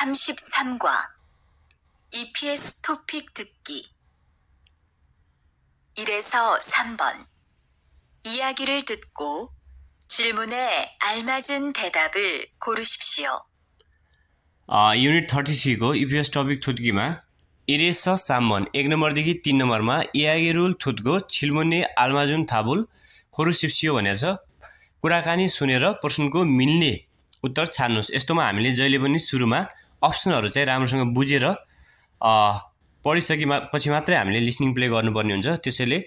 33과 EPS 토픽 듣기 1에서 3번 이야기를 듣고 질문에 알맞은 대답을 고르십시오. आ, unit thirty थ्रीको EPS TOPIK थुत्कीमा इरेस छ साम्बन एक नम्बरदेखि तिन नम्बरमा इयागेरुल थुत्को छिल्मुने आल्माजुन थाबुल खोरुसिप्सियो भनेको छ कुराकानी सुनेर प्रश्नको मिल्ने उत्तर छान्नुहोस् यस्तोमा हामीले जहिले पनि सुरुमा अप्सनहरू चाहिँ राम्रोसँग बुझेर पढिसकेमा पछि मात्रै हामीले लिसनिङ प्ले गर्नुपर्ने हुन्छ त्यसैले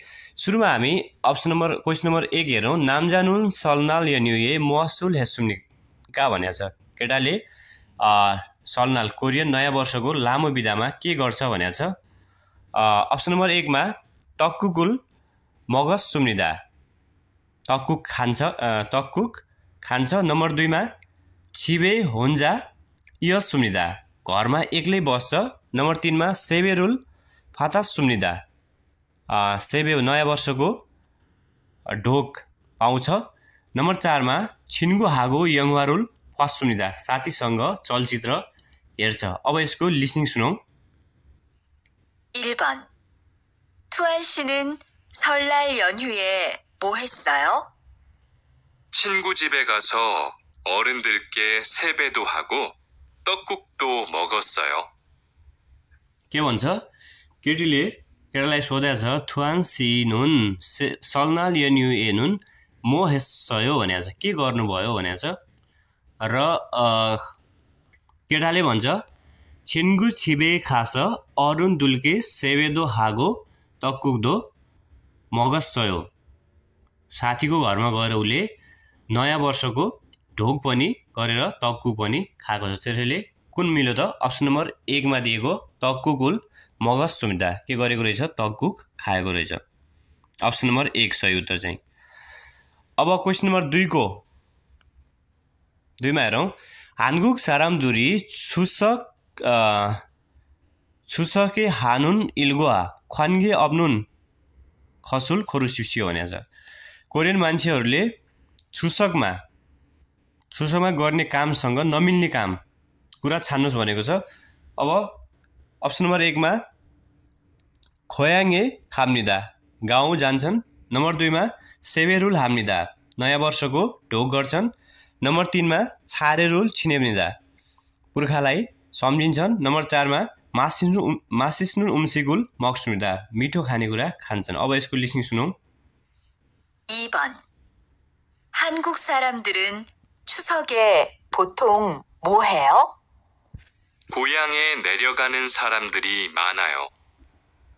सुरुमा हामी अप्सन नम्बर क्वेसन नम्बर एक हेरौँ नामजानुन सलनाल यन्युए महसुल कहाँ भनेको छ केटाले सलनाल कोरियन नयाँ वर्षको लामो विधामा के गर्छ भनेको छ अप्सन नम्बर एकमा तक्कुकुल मगस सुम्निदा तक्कुक खान्छ तक्कुक खान्छ नम्बर दुईमा छिबे होन्जा यस सुम्निदा घरमा एक्लै बस्छ नम्बर तिनमा सेबे रुल फाता सुम्निदा सेबे नयाँ वर्षको ढोक पाउँछ नम्बर चारमा छिन्गु हागो यङवा रुल फर्स्ट सुम्निदा साथीसँग चलचित्र हेर्छ अब यसको लिसनिङ सुनौँ 어른들께 세배도 하고 떡국도 먹었어요. के भन्छ केटीले केटालाई सोध्या छ थुआन सिनुन सल्नाल यन्यु एनुन म हेस्सयो सयो छ के गर्नुभयो भने छ र केटाले भन्छ छिन्गु छिबे खास अरुण दुल्के सेवेदो हागो तक्कुदो मगस सयो साथीको घरमा गएर उसले नयाँ वर्षको ढोक पनि गरेर तक्कु पनि खाएको छ त्यसैले कुन मिलो त अप्सन नम्बर एकमा दिएको तक्कु कुल मगज सुमिता के गरेको रहेछ तक्कु खाएको रहेछ अप्सन नम्बर एक सही उत्तर चाहिँ अब क्वेसन नम्बर दुईको दुईमा हेरौँ हानगुक साराम दुरी छुसक छुसके हानुन इल्गुवा खन्गे अब्नुन खसुल खोरुसिसियो भनेको छ कोरियन मान्छेहरूले छुसकमा सुसमा गर्ने कामसँग नमिल्ने काम कुरा छान्नुहोस् भनेको छ अब अप्सन नम्बर एकमा खोयाङे खाम्निदा गाउँ जान्छन् नम्बर दुईमा सेवेरुल हाम्निदा नयाँ वर्षको ढोक गर्छन् नम्बर तिनमा छारेरुल छिनेब्निदा पुर्खालाई सम्झिन्छन् नम्बर चारमा मासिनु मासिस्नु उम्सिगुल मक्सुमिदा मिठो खानेकुरा खान्छन् अब यसको लिस्टिङ सुनौँ 한국 사람들은 추석에 보통 뭐 해요? 고향에 내려가는 사람들이 많아요.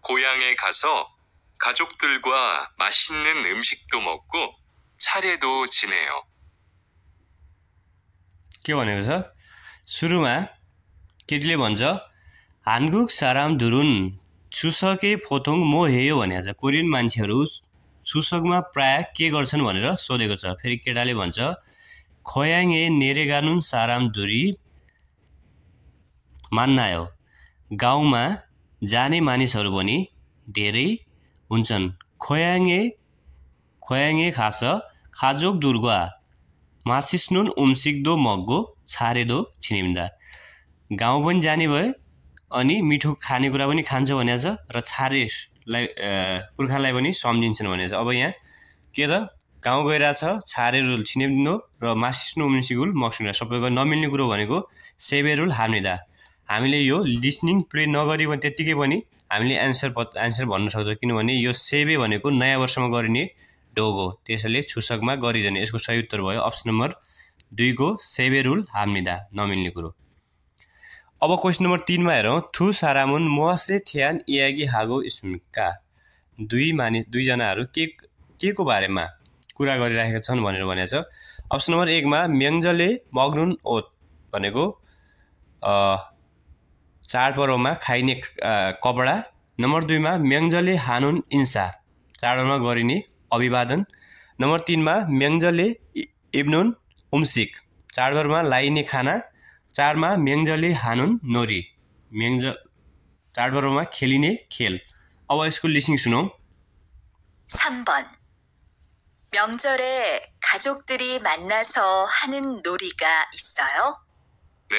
고향에 가서 가족들과 맛있는 음식도 먹고 차례도 지내요. 기원에서 수르마 길리 먼저 한국 사람들은 추석에 보통 뭐 해요 भनेको छ क ो 추석मा प्राय के गर्छन् भनेर खोयांगे नेरेगानुन साराम धुरी मान्नायो गाउँमा जाने मानिसहरू पनि धेरै हुन्छन् खोयाङे खोयाङे खास खाजोक दुर्गा मासिस्नुन उम्सिक्दो मग्गो छारेदो छिनिम्दा गाउँ पनि जाने भयो अनि मिठो खानेकुरा पनि खान्छ भनेको छ र छारेलाई पुर्खालाई पनि सम्झिन्छन् भनेको छ अब यहाँ के त गाउँ गइरहेछ छारे रुल र मासिस्नु उम्सिगुल मक्सुना सबैको नमिल्ने कुरो भनेको सेभे रुल हार्मिदा हामीले यो लिसनिङ प्ले नगरी नगरिकन त्यत्तिकै पनि हामीले एन्सर एन्सर भन्न सक्छौँ किनभने यो सेभे भनेको नयाँ वर्षमा गरिने डोग हो त्यसैले छुसकमा गरिँदैन यसको सही उत्तर भयो अप्सन नम्बर दुईको सेभे रुल हाम्निदा नमिल्ने कुरो अब क्वेसन नम्बर तिनमा हेरौँ थु सारामुन मसे थ्यान इयागी हागो स्मिका दुई मानिस दुईजनाहरू के के को बारेमा कुरा गरिराखेका छन् भनेर भनेको छ अप्सन नम्बर एकमा म्यङ्जले मग्नुन ओत भनेको चाडपर्वमा खाइने कपडा नम्बर दुईमा म्याङ्जले हानुन इन्सा चाडमा गरिने अभिवादन नम्बर तिनमा म्याङ्जले इब्नुन उम्सिक चाडपर्वमा लाइने खाना चारमा म्याङ्जले हानुन नोरी म्याङ्ज चाडपर्वमा खेलिने खेल अब यसको लिसिङ सुनौ 3번 명절에 가족들이 만나서 하는 놀이가 있어요? 네.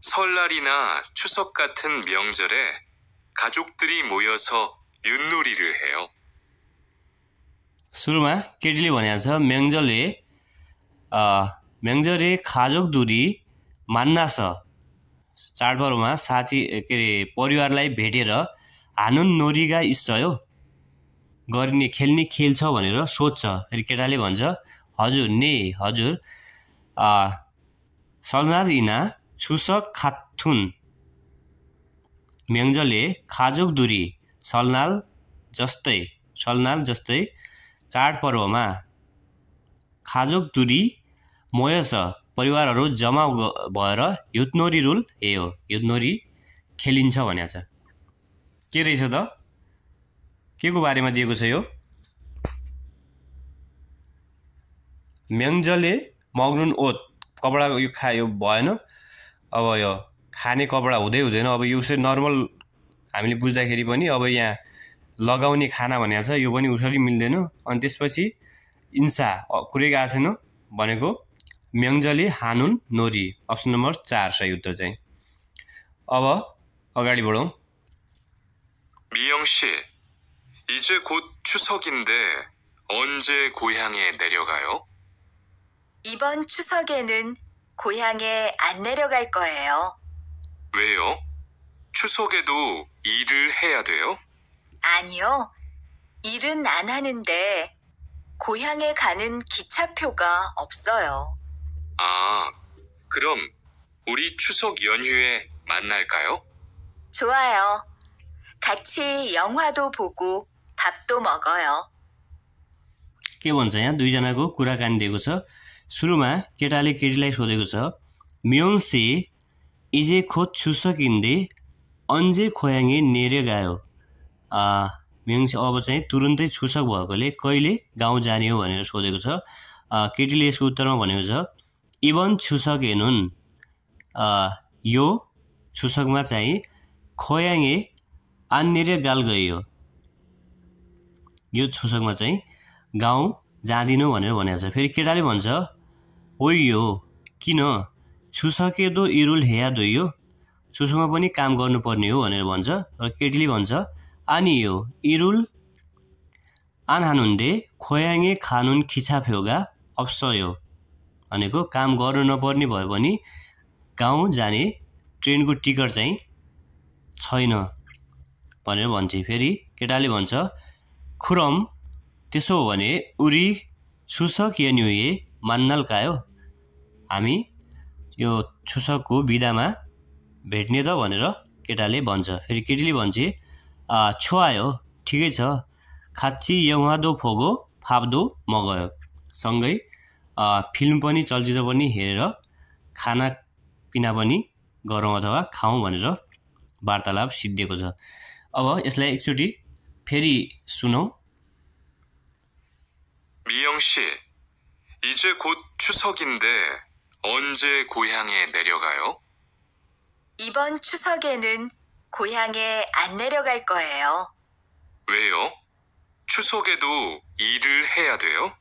설날이나 추석 같은 명절에 가족들이 모여서 윷놀이를 해요. सुरुमा केटीले भनेको छ म्याङ्जलले म्याङ्जलले खाजोक दुरी मान्नास चाडपर्वमा साथी के अरे परिवारलाई भेटेर हानुन नोरीगा इस्सयो गरिने खेल्ने खेल छ भनेर सोध्छ फेरि केटाले भन्छ हजुर ने हजुर सलनाज इना छुसक खाथुन म्याङ्जले खाजोक दुरी सलनाल जस्तै सलनाल जस्तै चाडपर्वमा खाजोक दुरी मोयस परिवारहरू जमा भएर युद्धनोरी रुल ए हो युद्धनोरी खेलिन्छ भनेको छ के रहेछ त के को बारेमा दिएको छ यो म्याङ्जले मग्नुन ओत कपडा यो खा यो भएन अब यो खाने कपडा हुँदै हुँदैन अब यो उसरी नर्मल हामीले बुझ्दाखेरि पनि अब यहाँ लगाउने खाना भनेको छ यो पनि उसरी मिल्दैन अनि त्यसपछि इन्सा गएको छैन भनेको म्याङ्जले हानुन नोरी अप्सन नम्बर चार सही उत्तर चाहिँ अब अगाडि बढौँ 이제 곧 추석인데 언제 고향에 내려가요? 이번 추석에는 고향에 안 내려갈 거예요. 왜요? 추석에도 일을 해야 돼요? 아니요. 일은 안 하는데 고향에 가는 기차표가 없어요. 아, 그럼 우리 추석 연휴에 만날까요? 좋아요. 같이 영화도 보고 밥도 먹어요. के भन्छ यहाँ दुईजनाको कुराकानी दिएको छ सुरुमा केटाले केटीलाई सोधेको छ म्योन्से इजे खोत छुसक इन्दे अन्जे खोयाङ्गे नेरे गायो म्योन्से अब चाहिँ तुरुन्तै छुसक भएकोले कहिले गाउँ जाने हो भनेर सोधेको छ केटीले यसको उत्तरमा भनेको छ इभन छुसक हेनुन् यो छुसकमा चाहिँ खोयाङ्गे आन्नेरे गाल गइयो यो छुसकमा चाहिँ गाउँ जाँदिनँ भनेर भनेको छ फेरि केटाले भन्छ ओ यो किन छुसके दो इरुल हेयादो यो छुसकमा पनि काम गर्नुपर्ने हो भनेर भन्छ र केटीले भन्छ आनी यो इरुल आनहानुन्दे खोयाङे खानुन खिछाफ्योगा अप्सयो भनेको काम गर्नु नपर्ने भयो पनि गाउँ जाने ट्रेनको टिकट चाहिँ छैन भनेर भन्छ फेरि केटाले भन्छ खुरम त्यसो हो भने उरी छुसक यन्युए कायो हामी यो छुसकको बिदामा भेट्ने त भनेर केटाले भन्छ फेरि केटीले भन्छ छुवायो ठिकै छ खाची यहाँदो फोगो फाप्दो म गयो सँगै फिल्म पनि चलचित्र पनि हेरेर खाना पिना पनि गरौँ अथवा खाउँ भनेर वार्तालाप सिद्धिएको छ अब यसलाई एकचोटि ફેરી 미영 씨, 이제 곧 추석인데 언제 고향에 내려가요? 이번 추석에는 고향에 안 내려갈 거예요. 왜요? 추석에도 일을 해야 돼요?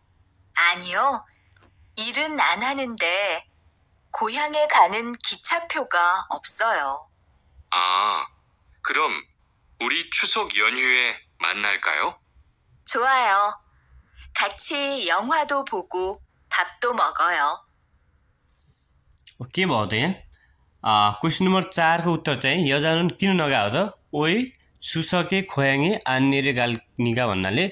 아니요. 일은 안 하는데 고향에 가는 기차표가 없어요. 아, 그럼 우리 추석 연휴에 만날까요? 좋아요. 같이 영화도 보고 밥도 먹어요. के भयो त यहाँ क्वेसन नम्बर चारको उत्तर चाहिँ यजानुन किन नगायो त ओइ सुसके खोयाङे आन्नेरे गालनिगा भन्नाले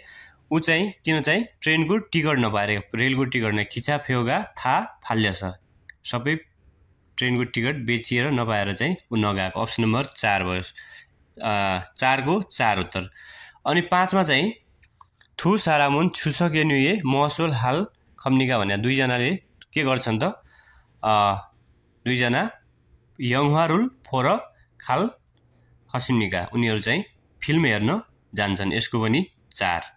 ऊ चाहिँ किन चाहिँ ट्रेनको टिकट नपाएर रेलको टिकट नै खिचा फेगा था फाल्यछ सबै ट्रेनको टिकट बेचिएर नपाएर चाहिँ ऊ नगाएको अप्सन नम्बर चार भयो चारको चार उत्तर अनि पाँचमा चाहिँ थु सारामुन छुसके नुए महसुल हाल खम्निका भने दुईजनाले के गर्छन् त दुईजना यङहारुल फोर खाल खसिम्निका उनीहरू चाहिँ फिल्म हेर्न जान्छन् यसको पनि चार